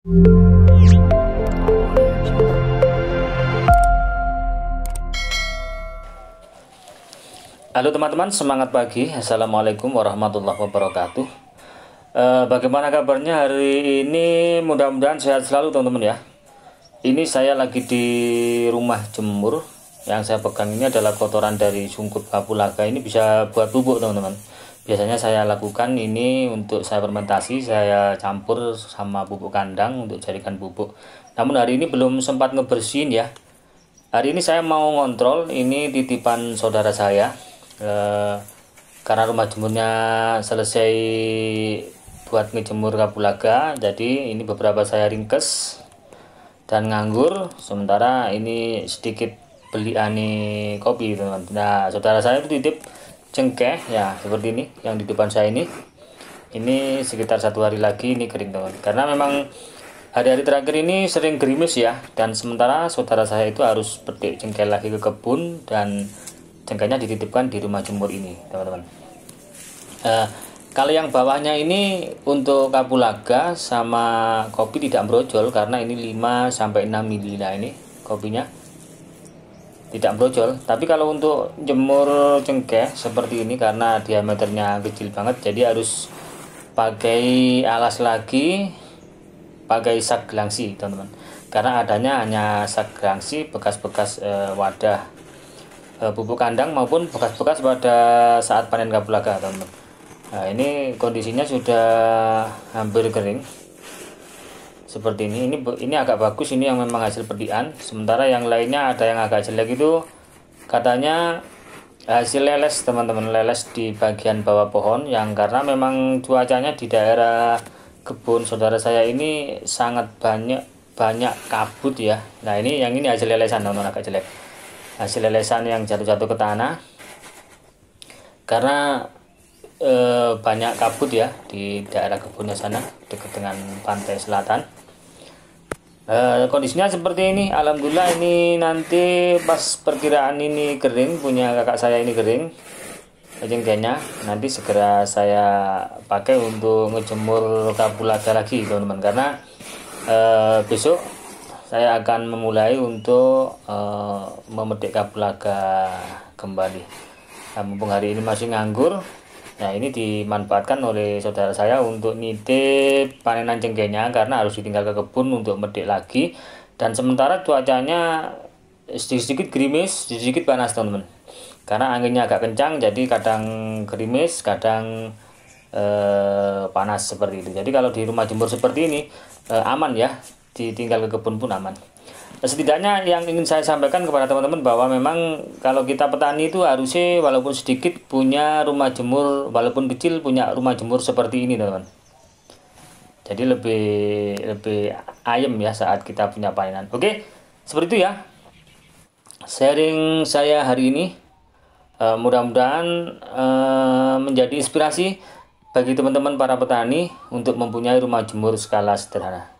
Halo teman-teman, semangat pagi. Assalamualaikum warahmatullahi wabarakatuh. E, bagaimana kabarnya hari ini? Mudah-mudahan sehat selalu teman-teman ya. Ini saya lagi di rumah jemur. Yang saya pegang ini adalah kotoran dari sungkup kapulaga. Ini bisa buat bubuk teman-teman biasanya saya lakukan ini untuk saya fermentasi saya campur sama pupuk kandang untuk jadikan pupuk namun hari ini belum sempat ngebersihin ya hari ini saya mau ngontrol ini titipan saudara saya e, karena rumah jemurnya selesai buat ngejemur kapulaga jadi ini beberapa saya ringkes dan nganggur sementara ini sedikit beli ani ah, kopi teman-teman nah saudara saya itu titip cengkeh ya seperti ini yang di depan saya ini ini sekitar satu hari lagi ini kering teman karena memang hari-hari terakhir ini sering gerimis ya dan sementara saudara saya itu harus petik cengkeh lagi ke kebun dan cengkehnya dititipkan di rumah jemur ini teman-teman uh, kalau yang bawahnya ini untuk kapulaga sama kopi tidak brojol karena ini 5 sampai 6 mili lah ini kopinya tidak brojol tapi kalau untuk jemur cengkeh seperti ini karena diameternya kecil banget jadi harus pakai alas lagi pakai sak gelangsi teman-teman karena adanya hanya sak gelangsi bekas-bekas e, wadah e, eh, pupuk kandang maupun bekas-bekas pada saat panen kapulaga teman-teman nah ini kondisinya sudah hampir kering seperti ini ini ini agak bagus ini yang memang hasil perdian. sementara yang lainnya ada yang agak jelek itu katanya hasil leles teman-teman leles di bagian bawah pohon yang karena memang cuacanya di daerah kebun saudara saya ini sangat banyak banyak kabut ya nah ini yang ini hasil lelesan teman-teman agak jelek hasil lelesan yang jatuh-jatuh ke tanah karena e, banyak kabut ya di daerah kebunnya sana dekat dengan pantai selatan e, kondisinya seperti ini alhamdulillah ini nanti pas perkiraan ini kering punya kakak saya ini kering jengkelnya nanti segera saya pakai untuk ngejemur kapulaga lagi teman-teman karena e, besok saya akan memulai untuk e, memetik kapulaga kembali nah, mumpung hari ini masih nganggur Nah ini dimanfaatkan oleh saudara saya untuk nitip panenan cengkehnya karena harus ditinggal ke kebun untuk medik lagi dan sementara cuacanya sedikit-sedikit gerimis, sedikit panas teman-teman karena anginnya agak kencang jadi kadang gerimis, kadang eh, panas seperti itu jadi kalau di rumah jemur seperti ini eh, aman ya ditinggal ke kebun pun aman setidaknya yang ingin saya sampaikan kepada teman-teman bahwa memang kalau kita petani itu harusnya walaupun sedikit punya rumah jemur walaupun kecil punya rumah jemur seperti ini teman-teman jadi lebih lebih ayem ya saat kita punya panenan oke seperti itu ya sharing saya hari ini uh, mudah-mudahan uh, menjadi inspirasi bagi teman-teman para petani untuk mempunyai rumah jemur skala sederhana